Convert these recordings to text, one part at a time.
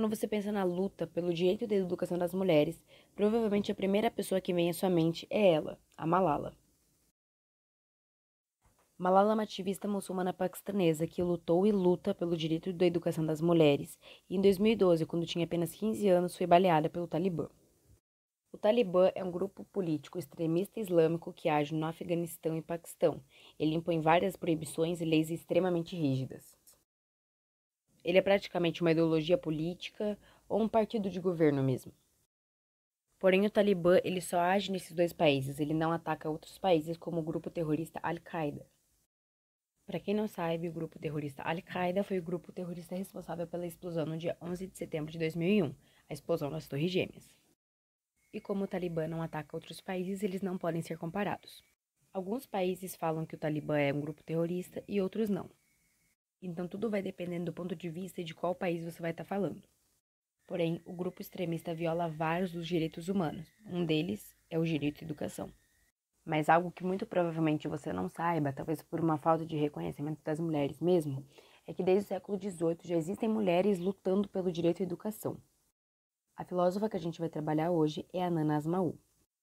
Quando você pensa na luta pelo direito da educação das mulheres, provavelmente a primeira pessoa que vem à sua mente é ela, a Malala. Malala é uma ativista muçulmana paquistanesa que lutou e luta pelo direito da educação das mulheres e em 2012, quando tinha apenas 15 anos, foi baleada pelo Talibã. O Talibã é um grupo político extremista islâmico que age no Afeganistão e Paquistão. Ele impõe várias proibições e leis extremamente rígidas. Ele é praticamente uma ideologia política ou um partido de governo mesmo. Porém, o Talibã ele só age nesses dois países, ele não ataca outros países como o grupo terrorista Al-Qaeda. Para quem não sabe, o grupo terrorista Al-Qaeda foi o grupo terrorista responsável pela explosão no dia 11 de setembro de 2001, a explosão das Torres Gêmeas. E como o Talibã não ataca outros países, eles não podem ser comparados. Alguns países falam que o Talibã é um grupo terrorista e outros não. Então tudo vai dependendo do ponto de vista de qual país você vai estar tá falando. Porém, o grupo extremista viola vários dos direitos humanos. Um deles é o direito à educação. Mas algo que muito provavelmente você não saiba, talvez por uma falta de reconhecimento das mulheres mesmo, é que desde o século XVIII já existem mulheres lutando pelo direito à educação. A filósofa que a gente vai trabalhar hoje é a Nana Asmaú.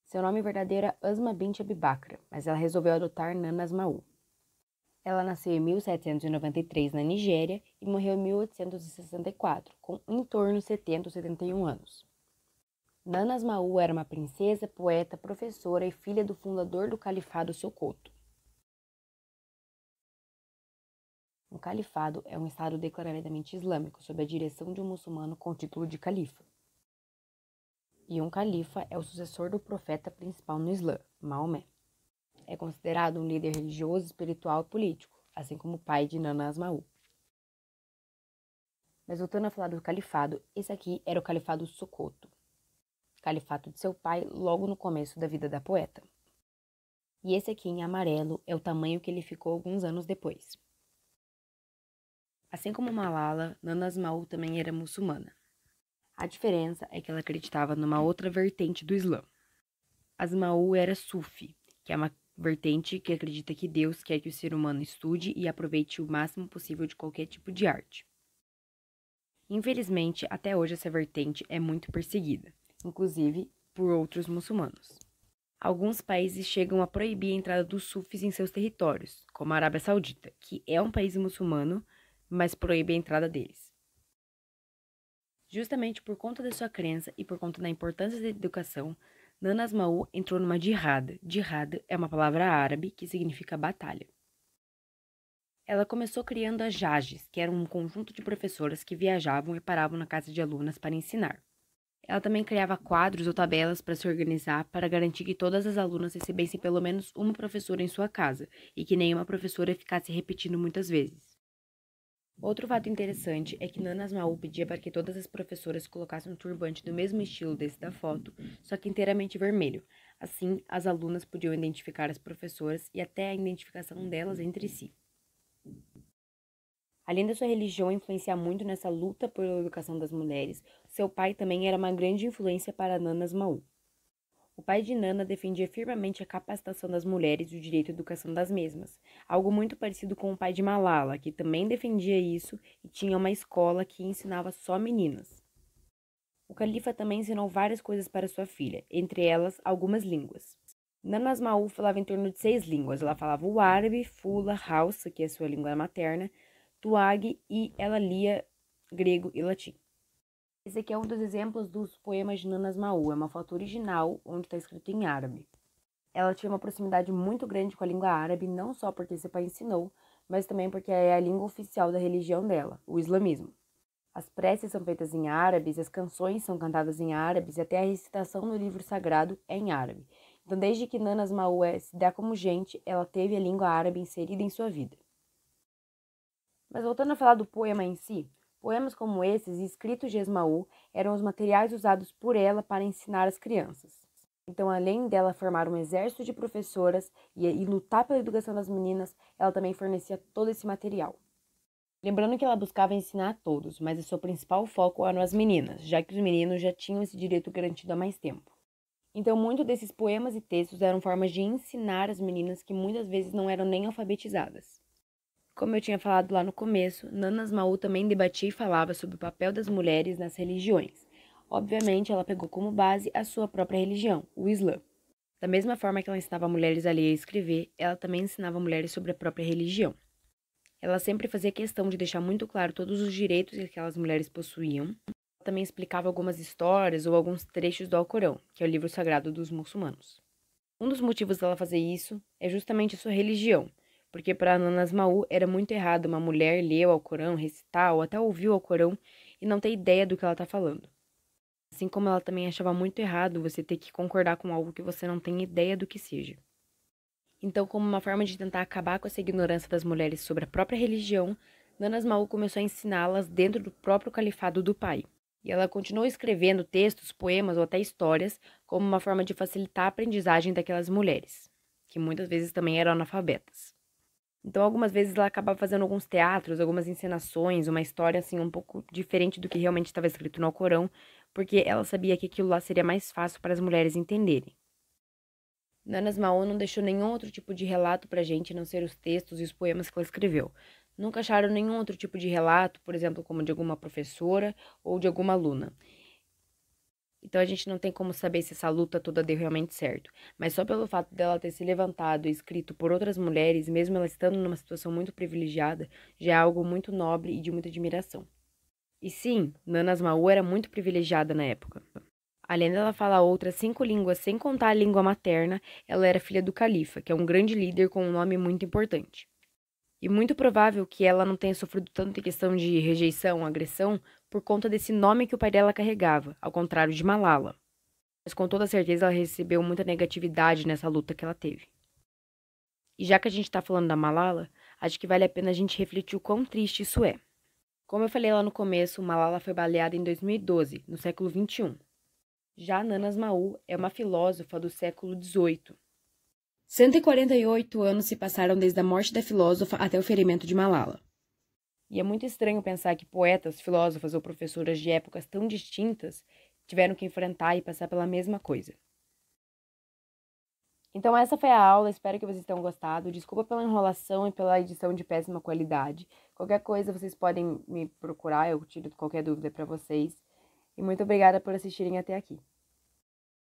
Seu nome verdadeiro era é Asma Bint Abibakra, mas ela resolveu adotar Nana Asmaú, ela nasceu em 1793 na Nigéria e morreu em 1864, com em torno de 70 ou 71 anos. Nanas Maú era uma princesa, poeta, professora e filha do fundador do Califado Sokoto. Um califado é um estado declaradamente islâmico, sob a direção de um muçulmano com o título de califa. E um califa é o sucessor do profeta principal no Islã, Maomé é considerado um líder religioso, espiritual e político, assim como o pai de Nana Asmaú. Mas voltando a falar do califado, esse aqui era o califado Sokoto, califato de seu pai logo no começo da vida da poeta. E esse aqui em amarelo é o tamanho que ele ficou alguns anos depois. Assim como Malala, Nana Asmaú também era muçulmana. A diferença é que ela acreditava numa outra vertente do Islã. Asmaú era sufi, que é uma vertente que acredita que Deus quer que o ser humano estude e aproveite o máximo possível de qualquer tipo de arte. Infelizmente, até hoje essa vertente é muito perseguida, inclusive por outros muçulmanos. Alguns países chegam a proibir a entrada dos sufis em seus territórios, como a Arábia Saudita, que é um país muçulmano, mas proíbe a entrada deles. Justamente por conta da sua crença e por conta da importância da educação, Nanas Maú entrou numa jihad. Jihad é uma palavra árabe que significa batalha. Ela começou criando as Jages, que eram um conjunto de professoras que viajavam e paravam na casa de alunas para ensinar. Ela também criava quadros ou tabelas para se organizar para garantir que todas as alunas recebessem pelo menos uma professora em sua casa e que nenhuma professora ficasse repetindo muitas vezes. Outro fato interessante é que Nana Asmaú pedia para que todas as professoras colocassem um turbante do mesmo estilo desse da foto, só que inteiramente vermelho. Assim, as alunas podiam identificar as professoras e até a identificação delas entre si. Além da sua religião influenciar muito nessa luta pela educação das mulheres, seu pai também era uma grande influência para Nana Asmaú. O pai de Nana defendia firmemente a capacitação das mulheres e o direito à educação das mesmas, algo muito parecido com o pai de Malala, que também defendia isso e tinha uma escola que ensinava só meninas. O califa também ensinou várias coisas para sua filha, entre elas algumas línguas. Nana Asmaú falava em torno de seis línguas. Ela falava o árabe, fula, hausa, que é sua língua materna, tuag e ela lia grego e latim. Esse aqui é um dos exemplos dos poemas de Nanas Maú. É uma foto original, onde está escrito em árabe. Ela tinha uma proximidade muito grande com a língua árabe, não só porque seu pai ensinou, mas também porque é a língua oficial da religião dela, o islamismo. As preces são feitas em árabes, as canções são cantadas em árabes e até a recitação no livro sagrado é em árabe. Então, desde que Nanas Maué se dá como gente, ela teve a língua árabe inserida em sua vida. Mas voltando a falar do poema em si, Poemas como esses, escritos de Esmaú, eram os materiais usados por ela para ensinar as crianças. Então, além dela formar um exército de professoras e, e lutar pela educação das meninas, ela também fornecia todo esse material. Lembrando que ela buscava ensinar a todos, mas o seu principal foco eram as meninas, já que os meninos já tinham esse direito garantido há mais tempo. Então, muitos desses poemas e textos eram formas de ensinar as meninas que muitas vezes não eram nem alfabetizadas. Como eu tinha falado lá no começo, Nanas Maú também debatia e falava sobre o papel das mulheres nas religiões. Obviamente, ela pegou como base a sua própria religião, o Islã. Da mesma forma que ela ensinava mulheres a ler e escrever, ela também ensinava mulheres sobre a própria religião. Ela sempre fazia questão de deixar muito claro todos os direitos que aquelas mulheres possuíam. Ela também explicava algumas histórias ou alguns trechos do Alcorão, que é o livro sagrado dos muçulmanos. Um dos motivos dela fazer isso é justamente a sua religião, porque para Nanas era muito errado uma mulher ler o Alcorão, recitar ou até ouvir o Alcorão e não ter ideia do que ela está falando. Assim como ela também achava muito errado você ter que concordar com algo que você não tem ideia do que seja. Então, como uma forma de tentar acabar com essa ignorância das mulheres sobre a própria religião, Nanas começou a ensiná-las dentro do próprio califado do pai. E ela continuou escrevendo textos, poemas ou até histórias como uma forma de facilitar a aprendizagem daquelas mulheres, que muitas vezes também eram analfabetas. Então, algumas vezes ela acabava fazendo alguns teatros, algumas encenações, uma história assim um pouco diferente do que realmente estava escrito no Alcorão, porque ela sabia que aquilo lá seria mais fácil para as mulheres entenderem. Nanas Maô não deixou nenhum outro tipo de relato para a gente, a não ser os textos e os poemas que ela escreveu. Nunca acharam nenhum outro tipo de relato, por exemplo, como de alguma professora ou de alguma aluna. Então a gente não tem como saber se essa luta toda deu realmente certo. Mas só pelo fato dela ter se levantado e escrito por outras mulheres, mesmo ela estando numa situação muito privilegiada, já é algo muito nobre e de muita admiração. E sim, Nana Asmaú era muito privilegiada na época. Além dela falar outras cinco línguas sem contar a língua materna, ela era filha do califa, que é um grande líder com um nome muito importante. E muito provável que ela não tenha sofrido tanto em questão de rejeição, agressão, por conta desse nome que o pai dela carregava, ao contrário de Malala. Mas com toda certeza ela recebeu muita negatividade nessa luta que ela teve. E já que a gente está falando da Malala, acho que vale a pena a gente refletir o quão triste isso é. Como eu falei lá no começo, Malala foi baleada em 2012, no século XXI. Já Nanas Asmaú é uma filósofa do século XVIII. 148 anos se passaram desde a morte da filósofa até o ferimento de Malala. E é muito estranho pensar que poetas, filósofas ou professoras de épocas tão distintas tiveram que enfrentar e passar pela mesma coisa. Então essa foi a aula, espero que vocês tenham gostado. Desculpa pela enrolação e pela edição de péssima qualidade. Qualquer coisa vocês podem me procurar, eu tiro qualquer dúvida para vocês. E muito obrigada por assistirem até aqui.